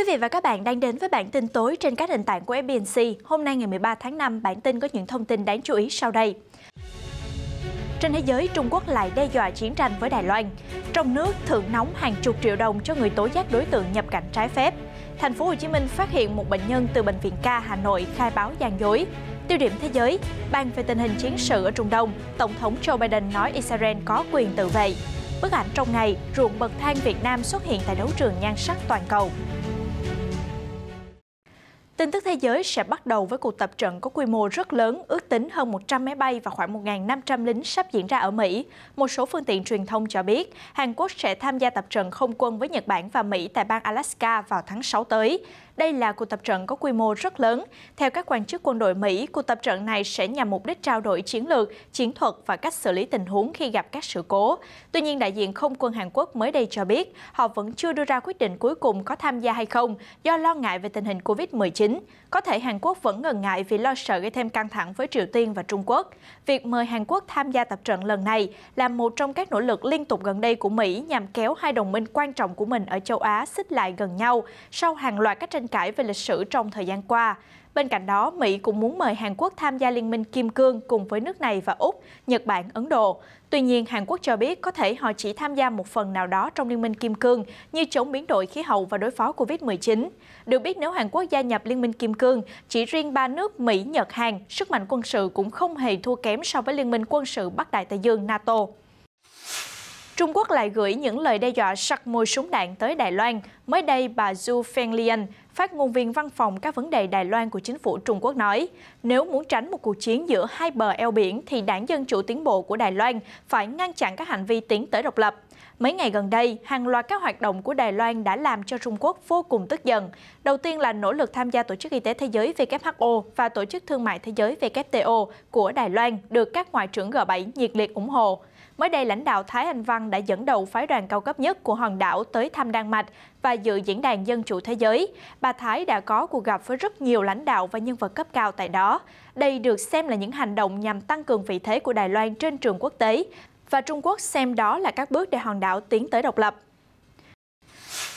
Quý vị và các bạn đang đến với bản tin tối trên các nền tảng của FBNC. Hôm nay ngày 13 tháng 5, bản tin có những thông tin đáng chú ý sau đây. Trên thế giới, Trung Quốc lại đe dọa chiến tranh với Đài Loan. Trong nước, thưởng nóng hàng chục triệu đồng cho người tố giác đối tượng nhập cảnh trái phép. Thành phố Hồ Chí Minh phát hiện một bệnh nhân từ bệnh viện ca Hà Nội khai báo gian dối. Tiêu điểm thế giới, bàn về tình hình chiến sự ở Trung Đông, Tổng thống Joe Biden nói Israel có quyền tự vệ. Bức ảnh trong ngày, ruộng bậc thang Việt Nam xuất hiện tại đấu trường nhan sắc toàn cầu. Tin tức thế giới sẽ bắt đầu với cuộc tập trận có quy mô rất lớn, ước tính hơn 100 máy bay và khoảng 1.500 lính sắp diễn ra ở Mỹ. Một số phương tiện truyền thông cho biết, Hàn Quốc sẽ tham gia tập trận không quân với Nhật Bản và Mỹ tại bang Alaska vào tháng 6 tới. Đây là cuộc tập trận có quy mô rất lớn. Theo các quan chức quân đội Mỹ, cuộc tập trận này sẽ nhằm mục đích trao đổi chiến lược, chiến thuật và cách xử lý tình huống khi gặp các sự cố. Tuy nhiên, đại diện không quân Hàn Quốc mới đây cho biết họ vẫn chưa đưa ra quyết định cuối cùng có tham gia hay không do lo ngại về tình hình COVID-19. Có thể Hàn Quốc vẫn ngần ngại vì lo sợ gây thêm căng thẳng với Triều Tiên và Trung Quốc. Việc mời Hàn Quốc tham gia tập trận lần này là một trong các nỗ lực liên tục gần đây của Mỹ nhằm kéo hai đồng minh quan trọng của mình ở châu Á xích lại gần nhau sau hàng loạt các tranh tranh cãi về lịch sử trong thời gian qua. Bên cạnh đó, Mỹ cũng muốn mời Hàn Quốc tham gia Liên minh Kim Cương cùng với nước này và Úc, Nhật Bản, Ấn Độ. Tuy nhiên, Hàn Quốc cho biết có thể họ chỉ tham gia một phần nào đó trong Liên minh Kim Cương như chống biến đổi khí hậu và đối phó COVID-19. Được biết, nếu Hàn Quốc gia nhập Liên minh Kim Cương, chỉ riêng ba nước Mỹ, Nhật, Hàn, sức mạnh quân sự cũng không hề thua kém so với Liên minh quân sự Bắc Đại Tây Dương NATO. Trung Quốc lại gửi những lời đe dọa sặc môi súng đạn tới Đài Loan. Mới đây, bà Zhu Fenglian, phát ngôn viên văn phòng các vấn đề Đài Loan của chính phủ Trung Quốc nói, nếu muốn tránh một cuộc chiến giữa hai bờ eo biển thì đảng Dân Chủ Tiến bộ của Đài Loan phải ngăn chặn các hành vi tiến tới độc lập. Mấy ngày gần đây, hàng loạt các hoạt động của Đài Loan đã làm cho Trung Quốc vô cùng tức giận. Đầu tiên là nỗ lực tham gia Tổ chức Y tế Thế giới WHO và Tổ chức Thương mại Thế giới WTO của Đài Loan được các ngoại trưởng G7 nhiệt liệt ủng hộ. Mới đây, lãnh đạo Thái Anh Văn đã dẫn đầu phái đoàn cao cấp nhất của hòn đảo tới thăm Đan Mạch và dự diễn đàn dân chủ thế giới. Bà Thái đã có cuộc gặp với rất nhiều lãnh đạo và nhân vật cấp cao tại đó. Đây được xem là những hành động nhằm tăng cường vị thế của Đài Loan trên trường quốc tế và Trung Quốc xem đó là các bước để hòn đảo tiến tới độc lập.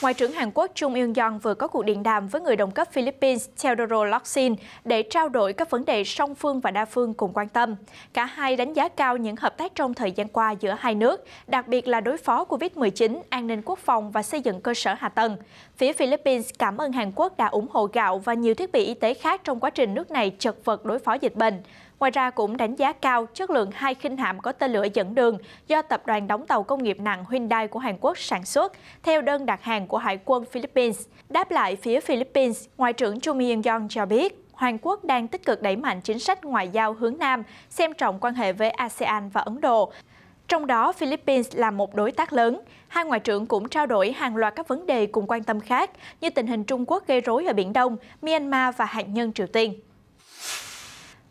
Ngoại trưởng Hàn Quốc Chung Eun-yong vừa có cuộc điện đàm với người đồng cấp Philippines Teodoro Locsin để trao đổi các vấn đề song phương và đa phương cùng quan tâm. Cả hai đánh giá cao những hợp tác trong thời gian qua giữa hai nước, đặc biệt là đối phó COVID-19, an ninh quốc phòng và xây dựng cơ sở hạ tầng. Phía Philippines cảm ơn Hàn Quốc đã ủng hộ gạo và nhiều thiết bị y tế khác trong quá trình nước này chật vật đối phó dịch bệnh. Ngoài ra cũng đánh giá cao chất lượng hai khinh hạm có tên lửa dẫn đường do tập đoàn đóng tàu công nghiệp nặng Hyundai của Hàn Quốc sản xuất theo đơn đặt hàng của Hải quân Philippines. Đáp lại phía Philippines, Ngoại trưởng Chung Myung-yong cho biết, Hàn Quốc đang tích cực đẩy mạnh chính sách ngoại giao hướng Nam, xem trọng quan hệ với ASEAN và Ấn Độ. Trong đó, Philippines là một đối tác lớn. Hai ngoại trưởng cũng trao đổi hàng loạt các vấn đề cùng quan tâm khác như tình hình Trung Quốc gây rối ở Biển Đông, Myanmar và hạt nhân Triều Tiên.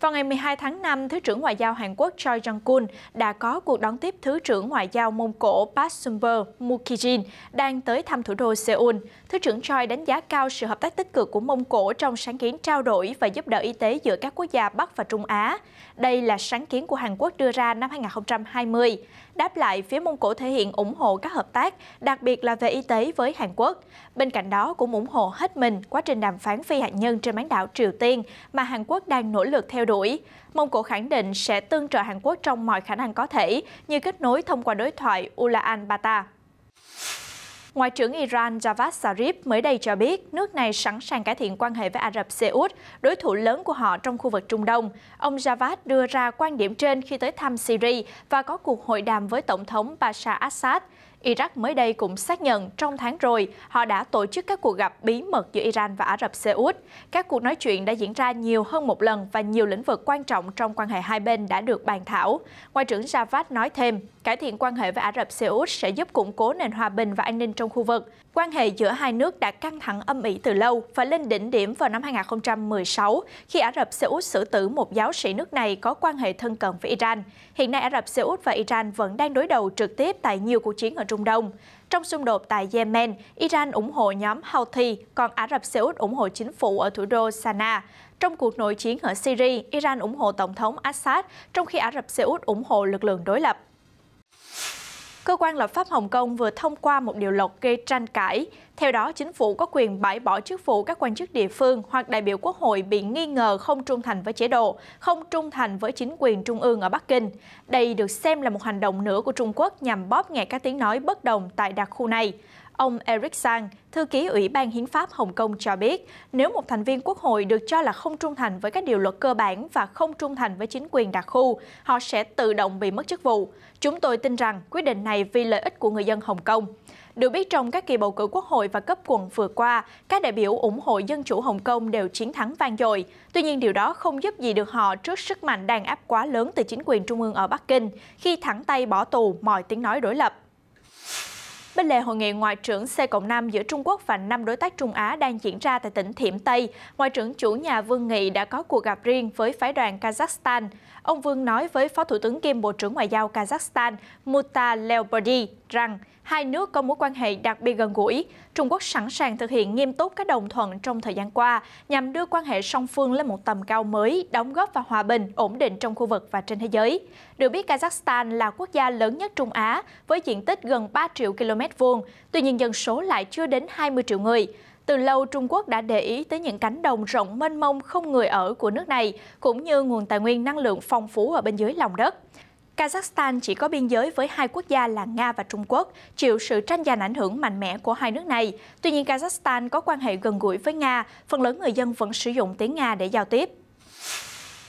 Vào ngày 12 tháng 5, Thứ trưởng Ngoại giao Hàn Quốc Choi Jong-kun đã có cuộc đón tiếp Thứ trưởng Ngoại giao Mông Cổ Park Sumber Mukijin đang tới thăm thủ đô Seoul. Thứ trưởng Choi đánh giá cao sự hợp tác tích cực của Mông Cổ trong sáng kiến trao đổi và giúp đỡ y tế giữa các quốc gia Bắc và Trung Á. Đây là sáng kiến của Hàn Quốc đưa ra năm 2020. Đáp lại, phía Mông Cổ thể hiện ủng hộ các hợp tác, đặc biệt là về y tế với Hàn Quốc. Bên cạnh đó cũng ủng hộ hết mình quá trình đàm phán phi hạt nhân trên bán đảo Triều Tiên mà Hàn Quốc đang nỗ lực theo đuổi. Mông Cổ khẳng định sẽ tương trợ Hàn Quốc trong mọi khả năng có thể, như kết nối thông qua đối thoại Ulaanbaatar. Ngoại trưởng Iran Javad Zarif mới đây cho biết nước này sẵn sàng cải thiện quan hệ với Ả Rập Xê Út, đối thủ lớn của họ trong khu vực Trung Đông. Ông Javad đưa ra quan điểm trên khi tới thăm Syria và có cuộc hội đàm với Tổng thống Bashar Assad. Iraq mới đây cũng xác nhận trong tháng rồi họ đã tổ chức các cuộc gặp bí mật giữa Iran và Ả Rập Xê Út. Các cuộc nói chuyện đã diễn ra nhiều hơn một lần và nhiều lĩnh vực quan trọng trong quan hệ hai bên đã được bàn thảo. Ngoại trưởng Javad nói thêm, cải thiện quan hệ với Ả Rập Xê Út sẽ giúp củng cố nền hòa bình và an ninh trong khu vực. Quan hệ giữa hai nước đã căng thẳng âm ỉ từ lâu và lên đỉnh điểm vào năm 2016 khi Ả Rập Xê Út xử tử một giáo sĩ nước này có quan hệ thân cận với Iran. Hiện nay Ả Rập Xê Út và Iran vẫn đang đối đầu trực tiếp tại nhiều cuộc chiến ở Trung Đông. Trong xung đột tại Yemen, Iran ủng hộ nhóm Houthi, còn Ả Rập Xê Út ủng hộ chính phủ ở thủ đô Sanaa. Trong cuộc nội chiến ở Syria, Iran ủng hộ Tổng thống Assad, trong khi Ả Rập Xê Út ủng hộ lực lượng đối lập cơ quan lập pháp Hồng Kông vừa thông qua một điều luật gây tranh cãi. Theo đó, chính phủ có quyền bãi bỏ chức vụ các quan chức địa phương hoặc đại biểu quốc hội bị nghi ngờ không trung thành với chế độ, không trung thành với chính quyền trung ương ở Bắc Kinh. Đây được xem là một hành động nữa của Trung Quốc nhằm bóp nghẹt các tiếng nói bất đồng tại đặc khu này. Ông Eric Sang, thư ký Ủy ban Hiến pháp Hồng Kông cho biết, nếu một thành viên quốc hội được cho là không trung thành với các điều luật cơ bản và không trung thành với chính quyền đặc khu, họ sẽ tự động bị mất chức vụ. Chúng tôi tin rằng quyết định này vì lợi ích của người dân Hồng Kông. Được biết trong các kỳ bầu cử quốc hội và cấp quận vừa qua, các đại biểu ủng hộ Dân chủ Hồng Kông đều chiến thắng vang dội. Tuy nhiên điều đó không giúp gì được họ trước sức mạnh đàn áp quá lớn từ chính quyền trung ương ở Bắc Kinh khi thẳng tay bỏ tù mọi tiếng nói đối lập. Bên lề hội nghị ngoại trưởng C Cộng 5 giữa Trung Quốc và năm đối tác Trung Á đang diễn ra tại tỉnh Thiểm Tây, Ngoại trưởng chủ nhà Vương Nghị đã có cuộc gặp riêng với phái đoàn Kazakhstan. Ông Vương nói với Phó Thủ tướng kiêm Bộ trưởng Ngoại giao Kazakhstan Muta Leopardi rằng hai nước có mối quan hệ đặc biệt gần gũi. Trung Quốc sẵn sàng thực hiện nghiêm túc các đồng thuận trong thời gian qua nhằm đưa quan hệ song phương lên một tầm cao mới, đóng góp vào hòa bình, ổn định trong khu vực và trên thế giới. Được biết, Kazakhstan là quốc gia lớn nhất Trung Á với diện tích gần 3 triệu km vuông, tuy nhiên dân số lại chưa đến 20 triệu người. Từ lâu, Trung Quốc đã để ý tới những cánh đồng rộng mênh mông không người ở của nước này, cũng như nguồn tài nguyên năng lượng phong phú ở bên dưới lòng đất. Kazakhstan chỉ có biên giới với hai quốc gia là Nga và Trung Quốc, chịu sự tranh giành ảnh hưởng mạnh mẽ của hai nước này. Tuy nhiên, Kazakhstan có quan hệ gần gũi với Nga, phần lớn người dân vẫn sử dụng tiếng Nga để giao tiếp.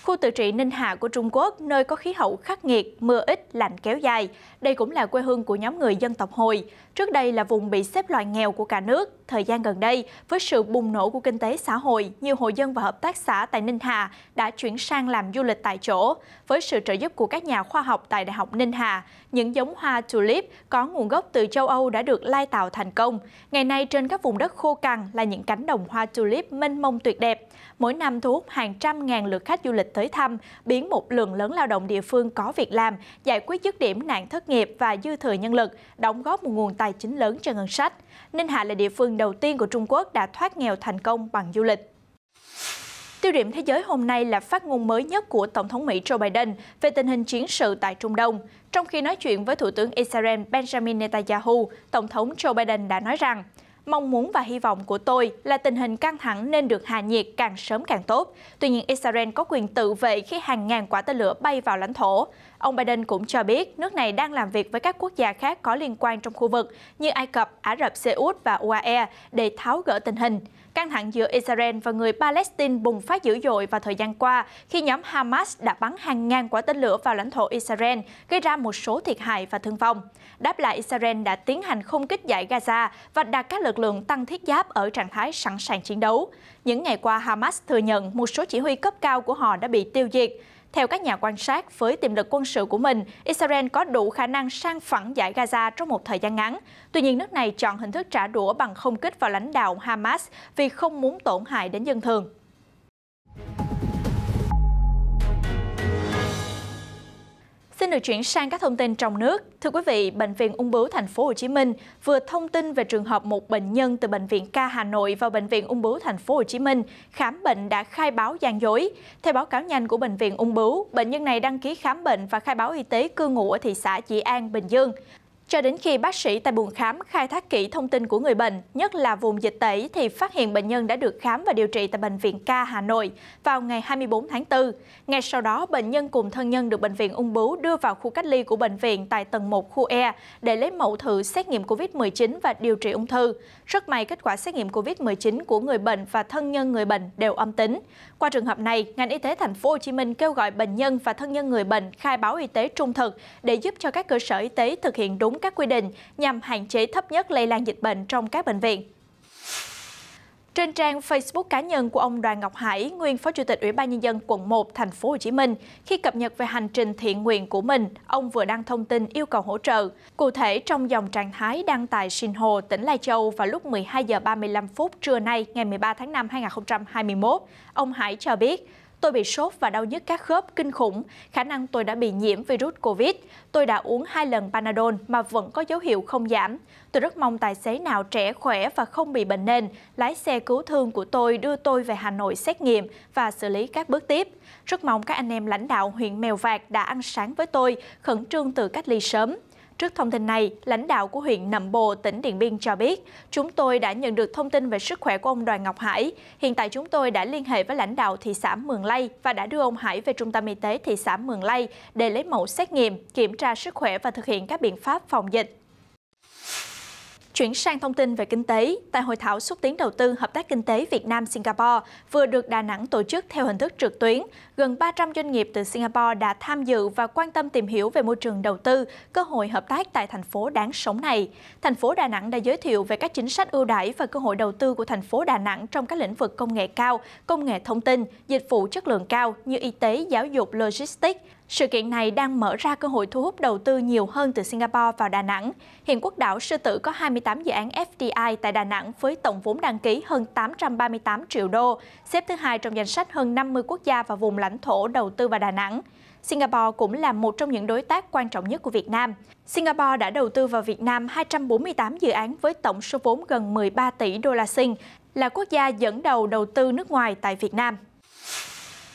Khu tự trị Ninh Hạ của Trung Quốc, nơi có khí hậu khắc nghiệt, mưa ít, lạnh kéo dài. Đây cũng là quê hương của nhóm người dân tộc Hồi. Trước đây là vùng bị xếp loại nghèo của cả nước. Thời gian gần đây, với sự bùng nổ của kinh tế xã hội, nhiều hộ dân và hợp tác xã tại Ninh Hà đã chuyển sang làm du lịch tại chỗ. Với sự trợ giúp của các nhà khoa học tại Đại học Ninh Hà, những giống hoa tulip có nguồn gốc từ châu Âu đã được lai tạo thành công. Ngày nay trên các vùng đất khô cằn là những cánh đồng hoa tulip mênh mông tuyệt đẹp. Mỗi năm thu hút hàng trăm ngàn lượt khách du lịch tới thăm, biến một lượng lớn lao động địa phương có việc làm, giải quyết dứt điểm nạn thất nghiệp và dư thừa nhân lực, đóng góp một nguồn tài chính lớn cho ngân sách. Ninh Hạ là địa phương đầu tiên của Trung Quốc đã thoát nghèo thành công bằng du lịch. Tiêu điểm thế giới hôm nay là phát ngôn mới nhất của Tổng thống Mỹ Joe Biden về tình hình chiến sự tại Trung Đông. Trong khi nói chuyện với Thủ tướng Israel Benjamin Netanyahu, Tổng thống Joe Biden đã nói rằng Mong muốn và hy vọng của tôi là tình hình căng thẳng nên được hạ nhiệt càng sớm càng tốt. Tuy nhiên, Israel có quyền tự vệ khi hàng ngàn quả tên lửa bay vào lãnh thổ. Ông Biden cũng cho biết nước này đang làm việc với các quốc gia khác có liên quan trong khu vực như Ai Cập, Ả Rập Xê Út và UAE để tháo gỡ tình hình. Căng thẳng giữa Israel và người Palestine bùng phát dữ dội vào thời gian qua khi nhóm Hamas đã bắn hàng ngàn quả tên lửa vào lãnh thổ Israel, gây ra một số thiệt hại và thương vong. Đáp lại, Israel đã tiến hành không kích giải Gaza và đặt các lực lượng tăng thiết giáp ở trạng thái sẵn sàng chiến đấu. Những ngày qua, Hamas thừa nhận một số chỉ huy cấp cao của họ đã bị tiêu diệt. Theo các nhà quan sát, với tiềm lực quân sự của mình, Israel có đủ khả năng sang phẳng giải Gaza trong một thời gian ngắn. Tuy nhiên, nước này chọn hình thức trả đũa bằng không kích vào lãnh đạo Hamas vì không muốn tổn hại đến dân thường. được chuyển sang các thông tin trong nước. Thưa quý vị, bệnh viện Ung bướu thành phố Hồ Chí Minh vừa thông tin về trường hợp một bệnh nhân từ bệnh viện ca Hà Nội vào bệnh viện Ung bướu thành phố Hồ Chí Minh khám bệnh đã khai báo gian dối. Theo báo cáo nhanh của bệnh viện Ung bướu, bệnh nhân này đăng ký khám bệnh và khai báo y tế cư ngụ ở thị xã Trị An, Bình Dương. Cho đến khi bác sĩ tại buồng khám khai thác kỹ thông tin của người bệnh, nhất là vùng dịch tễ thì phát hiện bệnh nhân đã được khám và điều trị tại Bệnh viện ca Hà Nội vào ngày 24 tháng 4. Ngay sau đó, bệnh nhân cùng thân nhân được Bệnh viện Ung Bướu đưa vào khu cách ly của bệnh viện tại tầng 1 khu E để lấy mẫu thử xét nghiệm COVID-19 và điều trị ung thư. Rất may kết quả xét nghiệm COVID-19 của người bệnh và thân nhân người bệnh đều âm tính. Qua trường hợp này, ngành y tế thành phố Hồ Chí Minh kêu gọi bệnh nhân và thân nhân người bệnh khai báo y tế trung thực để giúp cho các cơ sở y tế thực hiện đúng các quy định nhằm hạn chế thấp nhất lây lan dịch bệnh trong các bệnh viện. Trên trang Facebook cá nhân của ông Đoàn Ngọc Hải, nguyên Phó Chủ tịch Ủy ban nhân dân quận 1 thành phố Hồ Chí Minh, khi cập nhật về hành trình thiện nguyện của mình, ông vừa đăng thông tin yêu cầu hỗ trợ. Cụ thể trong dòng trạng thái đăng tại Sinh Hồ, tỉnh Lai Châu vào lúc 12 giờ 35 phút trưa nay ngày 13 tháng 5 2021, ông Hải cho biết Tôi bị sốt và đau nhức các khớp kinh khủng, khả năng tôi đã bị nhiễm virus Covid. Tôi đã uống hai lần Panadol mà vẫn có dấu hiệu không giảm. Tôi rất mong tài xế nào trẻ khỏe và không bị bệnh nền, lái xe cứu thương của tôi đưa tôi về Hà Nội xét nghiệm và xử lý các bước tiếp. Rất mong các anh em lãnh đạo huyện Mèo Vạc đã ăn sáng với tôi, khẩn trương từ cách ly sớm. Trước thông tin này, lãnh đạo của huyện Nậm Bồ, tỉnh Điện Biên cho biết, chúng tôi đã nhận được thông tin về sức khỏe của ông Đoàn Ngọc Hải. Hiện tại chúng tôi đã liên hệ với lãnh đạo thị xã Mường Lây và đã đưa ông Hải về trung tâm y tế thị xã Mường Lây để lấy mẫu xét nghiệm, kiểm tra sức khỏe và thực hiện các biện pháp phòng dịch. Chuyển sang thông tin về kinh tế, tại hội thảo xúc tiến đầu tư hợp tác kinh tế Việt Nam Singapore vừa được Đà Nẵng tổ chức theo hình thức trực tuyến, gần 300 doanh nghiệp từ Singapore đã tham dự và quan tâm tìm hiểu về môi trường đầu tư, cơ hội hợp tác tại thành phố đáng sống này. Thành phố Đà Nẵng đã giới thiệu về các chính sách ưu đãi và cơ hội đầu tư của thành phố Đà Nẵng trong các lĩnh vực công nghệ cao, công nghệ thông tin, dịch vụ chất lượng cao như y tế, giáo dục, logistics. Sự kiện này đang mở ra cơ hội thu hút đầu tư nhiều hơn từ Singapore vào Đà Nẵng. Hiện quốc đảo Sư Tử có 28 dự án FDI tại Đà Nẵng với tổng vốn đăng ký hơn 838 triệu đô, xếp thứ hai trong danh sách hơn 50 quốc gia và vùng lãnh thổ đầu tư vào Đà Nẵng. Singapore cũng là một trong những đối tác quan trọng nhất của Việt Nam. Singapore đã đầu tư vào Việt Nam 248 dự án với tổng số vốn gần 13 tỷ đô la Sing, là quốc gia dẫn đầu đầu tư nước ngoài tại Việt Nam.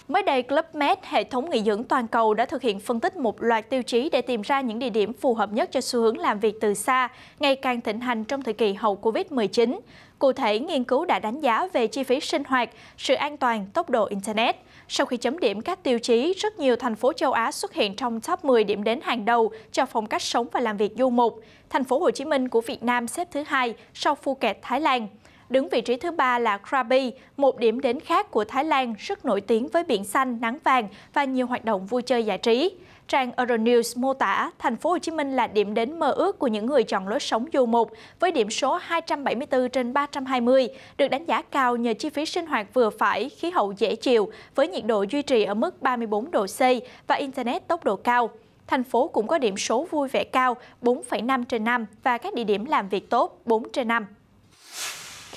Mới đây, Club Med, hệ thống nghỉ dưỡng toàn cầu đã thực hiện phân tích một loạt tiêu chí để tìm ra những địa điểm phù hợp nhất cho xu hướng làm việc từ xa, ngày càng thịnh hành trong thời kỳ hậu Covid-19. Cụ thể, nghiên cứu đã đánh giá về chi phí sinh hoạt, sự an toàn, tốc độ Internet. Sau khi chấm điểm các tiêu chí, rất nhiều thành phố châu Á xuất hiện trong top 10 điểm đến hàng đầu cho phong cách sống và làm việc du mục. Thành phố Hồ Chí Minh của Việt Nam xếp thứ hai sau Phuket, Thái Lan. Đứng vị trí thứ ba là Krabi, một điểm đến khác của Thái Lan rất nổi tiếng với biển xanh, nắng vàng và nhiều hoạt động vui chơi giải trí. Trang Euronews mô tả thành phố Hồ Chí Minh là điểm đến mơ ước của những người chọn lối sống du mục với điểm số 274 trên 320, được đánh giá cao nhờ chi phí sinh hoạt vừa phải, khí hậu dễ chịu với nhiệt độ duy trì ở mức 34 độ C và internet tốc độ cao. Thành phố cũng có điểm số vui vẻ cao 4,5 trên 5 và các địa điểm làm việc tốt 4 trên 5.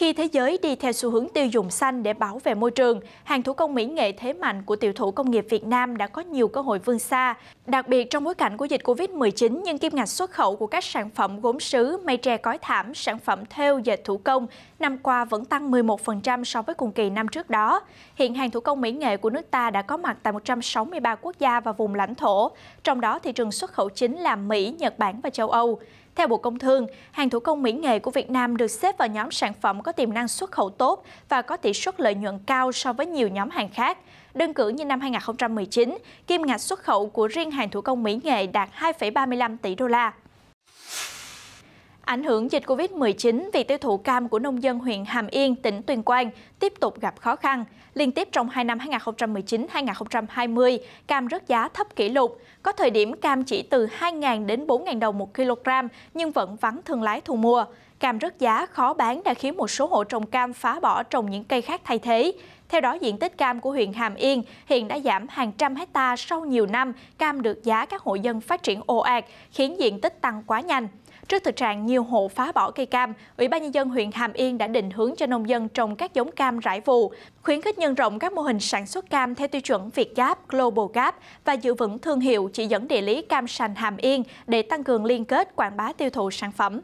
Khi thế giới đi theo xu hướng tiêu dùng xanh để bảo vệ môi trường, hàng thủ công mỹ nghệ thế mạnh của tiểu thủ công nghiệp Việt Nam đã có nhiều cơ hội vươn xa. Đặc biệt trong bối cảnh của dịch Covid-19, nhưng kim ngạch xuất khẩu của các sản phẩm gốm sứ, mây tre cói thảm, sản phẩm thêu dệt thủ công năm qua vẫn tăng 11% so với cùng kỳ năm trước đó. Hiện hàng thủ công mỹ nghệ của nước ta đã có mặt tại 163 quốc gia và vùng lãnh thổ, trong đó thị trường xuất khẩu chính là Mỹ, Nhật Bản và châu Âu. Theo Bộ Công Thương, hàng thủ công mỹ nghệ của Việt Nam được xếp vào nhóm sản phẩm có tiềm năng xuất khẩu tốt và có tỷ suất lợi nhuận cao so với nhiều nhóm hàng khác. Đơn cử như năm 2019, kim ngạch xuất khẩu của riêng hàng thủ công mỹ nghệ đạt 2,35 tỷ đô la ảnh hưởng dịch Covid-19, việc tiêu thụ cam của nông dân huyện Hàm Yên, tỉnh Tuyên Quang tiếp tục gặp khó khăn. Liên tiếp trong 2 năm 2019-2020, cam rớt giá thấp kỷ lục. Có thời điểm cam chỉ từ 2.000 đến 4.000 đồng một kg nhưng vẫn vắng thương lái thu mua. Cam rớt giá khó bán đã khiến một số hộ trồng cam phá bỏ trồng những cây khác thay thế. Theo đó, diện tích cam của huyện Hàm Yên hiện đã giảm hàng trăm hecta sau nhiều năm cam được giá các hộ dân phát triển ồ ạt, khiến diện tích tăng quá nhanh. Trước thực trạng nhiều hộ phá bỏ cây cam, Ủy ban nhân dân huyện Hàm Yên đã định hướng cho nông dân trồng các giống cam rải vụ, khuyến khích nhân rộng các mô hình sản xuất cam theo tiêu chuẩn Việt Gap, Global Gap và giữ vững thương hiệu chỉ dẫn địa lý cam sành Hàm Yên để tăng cường liên kết quảng bá tiêu thụ sản phẩm.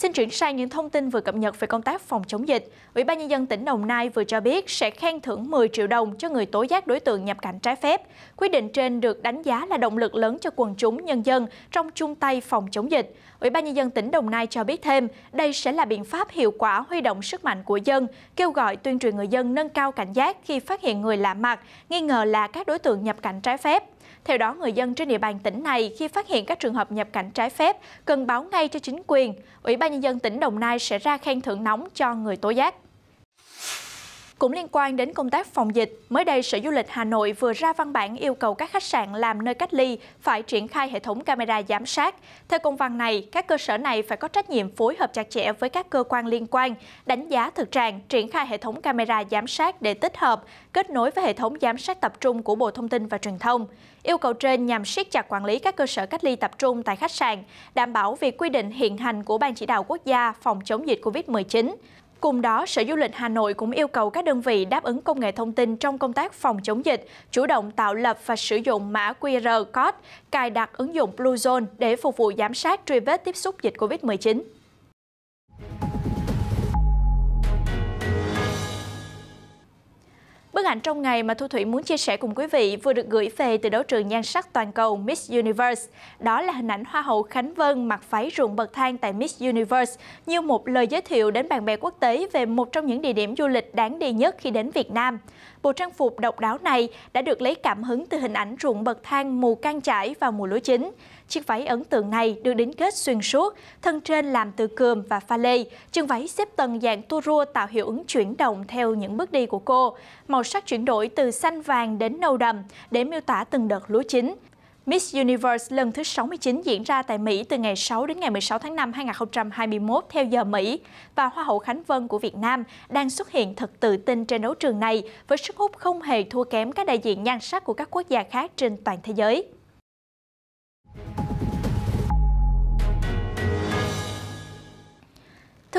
Xin chuyển sang những thông tin vừa cập nhật về công tác phòng chống dịch. Ủy ban Nhân dân tỉnh Đồng Nai vừa cho biết sẽ khen thưởng 10 triệu đồng cho người tố giác đối tượng nhập cảnh trái phép. Quyết định trên được đánh giá là động lực lớn cho quần chúng nhân dân trong chung tay phòng chống dịch. Ủy ban Nhân dân tỉnh Đồng Nai cho biết thêm, đây sẽ là biện pháp hiệu quả huy động sức mạnh của dân, kêu gọi tuyên truyền người dân nâng cao cảnh giác khi phát hiện người lạ mặt, nghi ngờ là các đối tượng nhập cảnh trái phép. Theo đó, người dân trên địa bàn tỉnh này khi phát hiện các trường hợp nhập cảnh trái phép cần báo ngay cho chính quyền. Ủy ban nhân dân tỉnh Đồng Nai sẽ ra khen thưởng nóng cho người tố giác. Cũng liên quan đến công tác phòng dịch, mới đây Sở Du lịch Hà Nội vừa ra văn bản yêu cầu các khách sạn làm nơi cách ly phải triển khai hệ thống camera giám sát. Theo công văn này, các cơ sở này phải có trách nhiệm phối hợp chặt chẽ với các cơ quan liên quan, đánh giá thực trạng, triển khai hệ thống camera giám sát để tích hợp, kết nối với hệ thống giám sát tập trung của Bộ Thông tin và Truyền thông. Yêu cầu trên nhằm siết chặt quản lý các cơ sở cách ly tập trung tại khách sạn, đảm bảo việc quy định hiện hành của Ban chỉ đạo quốc gia phòng chống dịch COVID-19. Cùng đó, Sở Du lịch Hà Nội cũng yêu cầu các đơn vị đáp ứng công nghệ thông tin trong công tác phòng chống dịch, chủ động tạo lập và sử dụng mã QR code, cài đặt ứng dụng bluezone để phục vụ giám sát truy vết tiếp xúc dịch COVID-19. Bức ảnh trong ngày mà Thu Thủy muốn chia sẻ cùng quý vị vừa được gửi về từ đấu trường nhan sắc toàn cầu Miss Universe. Đó là hình ảnh Hoa hậu Khánh Vân mặc váy ruộng bậc thang tại Miss Universe như một lời giới thiệu đến bạn bè quốc tế về một trong những địa điểm du lịch đáng đi nhất khi đến Việt Nam. Bộ trang phục độc đáo này đã được lấy cảm hứng từ hình ảnh ruộng bậc thang mù căng trải vào mùa lúa chín. Chiếc váy ấn tượng này được đính kết xuyên suốt, thân trên làm từ cườm và pha lê. Chân váy xếp tầng dạng tua rua tạo hiệu ứng chuyển động theo những bước đi của cô. Màu sắc chuyển đổi từ xanh vàng đến nâu đậm để miêu tả từng đợt lúa chín. Miss Universe lần thứ 69 diễn ra tại Mỹ từ ngày 6 đến ngày 16 tháng 5 2021 theo giờ Mỹ và Hoa hậu Khánh Vân của Việt Nam đang xuất hiện thật tự tin trên đấu trường này với sức hút không hề thua kém các đại diện nhan sắc của các quốc gia khác trên toàn thế giới.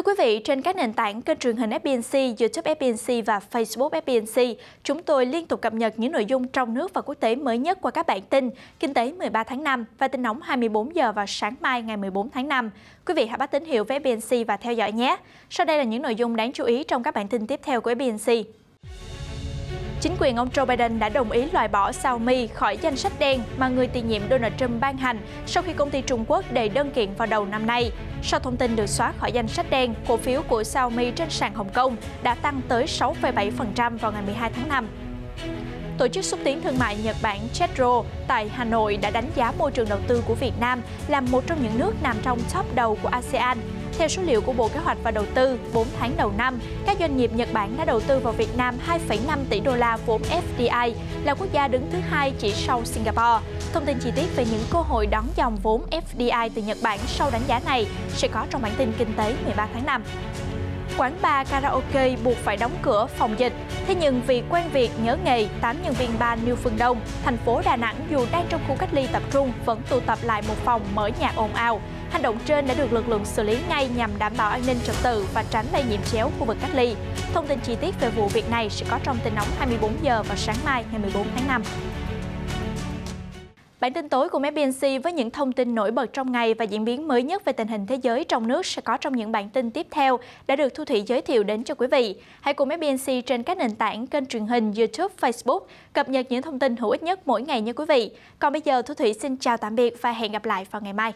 Thưa quý vị, trên các nền tảng kênh truyền hình FBNC, YouTube FBNC và Facebook FBNC, chúng tôi liên tục cập nhật những nội dung trong nước và quốc tế mới nhất qua các bản tin Kinh tế 13 tháng 5 và tin nóng 24 giờ vào sáng mai ngày 14 tháng 5. Quý vị hãy bắt tín hiệu với FBNC và theo dõi nhé. Sau đây là những nội dung đáng chú ý trong các bản tin tiếp theo của FBNC. Chính quyền ông Joe Biden đã đồng ý loại bỏ Xiaomi khỏi danh sách đen mà người tiền nhiệm Donald Trump ban hành sau khi công ty Trung Quốc đề đơn kiện vào đầu năm nay. Sau thông tin được xóa khỏi danh sách đen, cổ phiếu của Xiaomi trên sàn Hồng Kông đã tăng tới 6,7% vào ngày 12 tháng 5. Tổ chức xúc tiến thương mại Nhật Bản Jetro tại Hà Nội đã đánh giá môi trường đầu tư của Việt Nam là một trong những nước nằm trong top đầu của ASEAN theo số liệu của Bộ Kế hoạch và Đầu tư, 4 tháng đầu năm, các doanh nghiệp Nhật Bản đã đầu tư vào Việt Nam 2,5 tỷ đô la vốn FDI, là quốc gia đứng thứ hai chỉ sau Singapore. Thông tin chi tiết về những cơ hội đón dòng vốn FDI từ Nhật Bản sau đánh giá này sẽ có trong bản tin kinh tế 13 tháng 5 quán bar karaoke buộc phải đóng cửa phòng dịch. Thế nhưng vì quen việc nhớ nghề, 8 nhân viên bar New Phương Đông, thành phố Đà Nẵng dù đang trong khu cách ly tập trung vẫn tụ tập lại một phòng mở nhạc ồn ào. Hành động trên đã được lực lượng xử lý ngay nhằm đảm bảo an ninh trật tự và tránh lây nhiễm chéo khu vực cách ly. Thông tin chi tiết về vụ việc này sẽ có trong tin nóng 24 giờ vào sáng mai ngày 14 tháng 5. Bản tin tối của MBNC với những thông tin nổi bật trong ngày và diễn biến mới nhất về tình hình thế giới trong nước sẽ có trong những bản tin tiếp theo đã được Thu Thủy giới thiệu đến cho quý vị. Hãy cùng MBNC trên các nền tảng kênh truyền hình YouTube, Facebook cập nhật những thông tin hữu ích nhất mỗi ngày nha quý vị. Còn bây giờ Thu Thủy xin chào tạm biệt và hẹn gặp lại vào ngày mai.